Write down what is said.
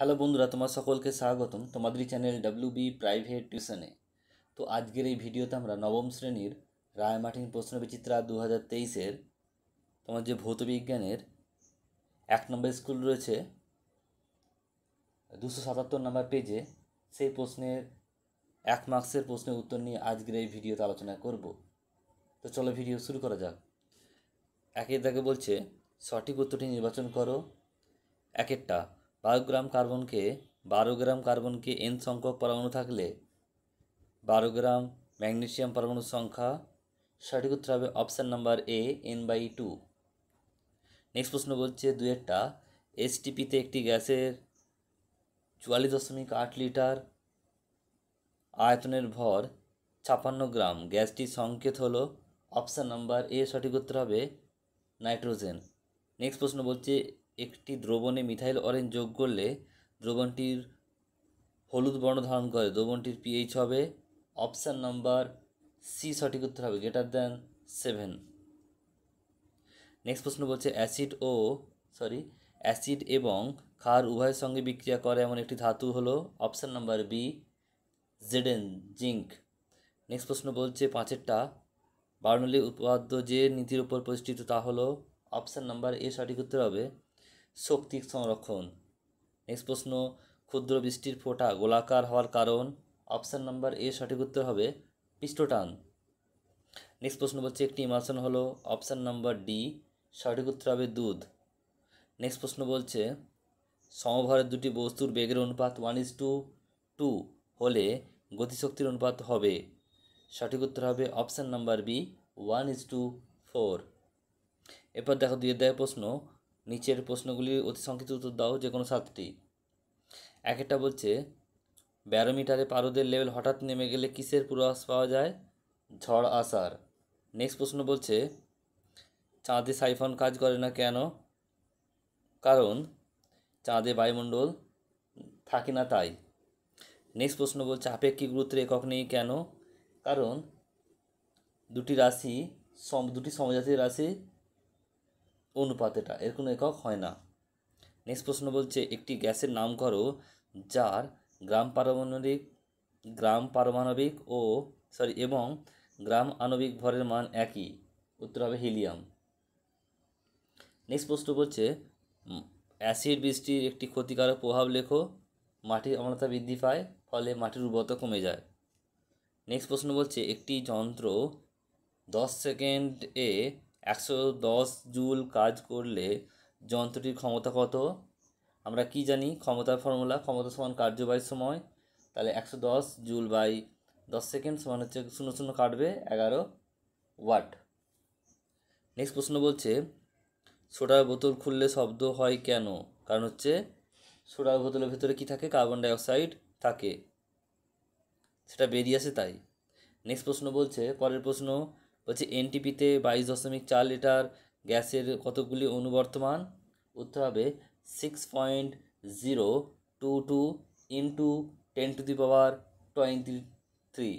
hello বন্ধুরা তোমার সকলকে স্বাগতম তোমাদের চ্যানেল ডাব্লিউ বি প্রাইভেট টিউশনে তো আজকের এই ভিডিওতে আমরা নবম শ্রেণীর রায়মাঠিন প্রশ্নবিচিত্রা দু হাজার তেইশের তোমার যে ভৌতবিজ্ঞানের এক নম্বর স্কুল রয়েছে দুশো সাতাত্তর নম্বর পেজে সেই প্রশ্নের এক মার্কসের প্রশ্নের উত্তর নিয়ে আজকের এই ভিডিওতে আলোচনা করব তো চলো ভিডিও শুরু করা যাক একের দাগে বলছে সঠিক উত্তরটি নির্বাচন করো একেরটা বারো গ্রাম কার্বনকে বারো গ্রাম কার্বনকে এন সংখ্যক পরমাণু থাকলে বারো গ্রাম ম্যাগনেশিয়াম পরমাণুর সংখ্যা সঠিক উত্তর হবে option number A n by two next প্রশ্ন বলছে দুয়েরটা এসটিপিতে একটি গ্যাসের চুয়াল্লিশ দশমিক আট লিটার আয়তনের ভর ছাপান্ন গ্রাম গ্যাসটির সংকেত হল অপশান নাম্বার এ সঠিক উত্তর হবে নাইট্রোজেন নেক্সট প্রশ্ন বলছে একটি দ্রবণে মিথাইল অরেঞ্জ যোগ করলে দ্রবণটির হলুদ বর্ণ ধারণ করে দ্রবণটির পিএইচ হবে অপশান নাম্বার সি সঠিক উত্তর হবে গ্রেটার দ্যান সেভেন নেক্সট প্রশ্ন বলছে অ্যাসিড ও সরি অ্যাসিড এবং ক্ষার উভয়ের সঙ্গে বিক্রিয়া করে এমন একটি ধাতু হল option number B Zn zinc next প্রশ্ন বলছে পাঁচেরটা বার্নলি উপাদ্য যে নীতির উপর প্রতিষ্ঠিত তা হলো অপশান নাম্বার এ সঠিক উত্তর হবে শক্তি সংরক্ষণ নেক্সট প্রশ্ন ক্ষুদ্র বৃষ্টির ফোঁটা গোলাকার হওয়ার কারণ অপশান নাম্বার এ সঠিক উত্তর হবে পিষ্টটান নেক্সট প্রশ্ন বলছে একটি ইমার্শন হলো অপশান নাম্বার ডি সঠিক উত্তর হবে দুধ নেক্সট প্রশ্ন বলছে সমভরের দুটি বস্তুর বেগের অনুপাত ওয়ান ইজ টু টু হলে গতিশক্তির অনুপাত হবে সঠিক উত্তর হবে option number B one is to four এরপর দেখো দুই অধ্যায় প্রশ্ন নিচের প্রশ্নগুলি অতি সংক্ষিপ্ত উত্তর দাও যে কোনো সাতটি এক একটা বলছে ব্যারোমিটারে পারদের লেভেল হঠাৎ নেমে গেলে কিসের পূর্বাভাস পাওয়া যায় ঝড় আসার নেক্সট প্রশ্ন বলছে চাঁদে সাইফন কাজ করে না কেন কারণ চাঁদে বায়ুমণ্ডল থাকে না তাই নেক্সট প্রশ্ন বলছে আপেক্ষিক গুরুত্বের একক নেই কেন কারণ দুটি রাশি দুটি সমজাতির রাশি অনুপাতেটা এর কোনো একক হয় না নেক্সট প্রশ্ন বলছে একটি গ্যাসের নাম করো যার গ্রাম পারমাণবিক গ্রাম পারমাণবিক ও সরি এবং গ্রাম আণবিক ভরের মান একই উত্তর হবে হিলিয়াম নেক্সট প্রশ্ন বলছে অ্যাসিড বৃষ্টির একটি ক্ষতিকারক প্রভাব লেখো মাটির অম্লতা বৃদ্ধি পায় ফলে মাটির উর্বরতা কমে যায় নেক্সট প্রশ্ন বলছে একটি যন্ত্র দশ সেকেন্ড এ একশো দশ জুল কাজ করলে যন্ত্রটির ক্ষমতা কত আমরা কি জানি ক্ষমতার ফর্মুলা ক্ষমতা সমান কার্যবাহী সময় তাহলে একশো দশ জুল বাই দশ সেকেন্ড সমান হচ্ছে শূন্য শূন্য কাটবে এগারো ওয়াট নেক্সট প্রশ্ন বলছে সোডার বোতল খুললে শব্দ হয় কেন কারণ হচ্ছে সোডার বোতলের ভেতরে কি থাকে কার্বন ডাইঅক্সাইড থাকে সেটা বেরিয়ে আসে তাই নেক্সট প্রশ্ন বলছে পরের প্রশ্ন বলছে এনটিপিতে বাইশ দশমিক চার লিটার গ্যাসের কতগুলি অনুবর্তমান উত্তর হবে six point zero two two into ten to the power twenty three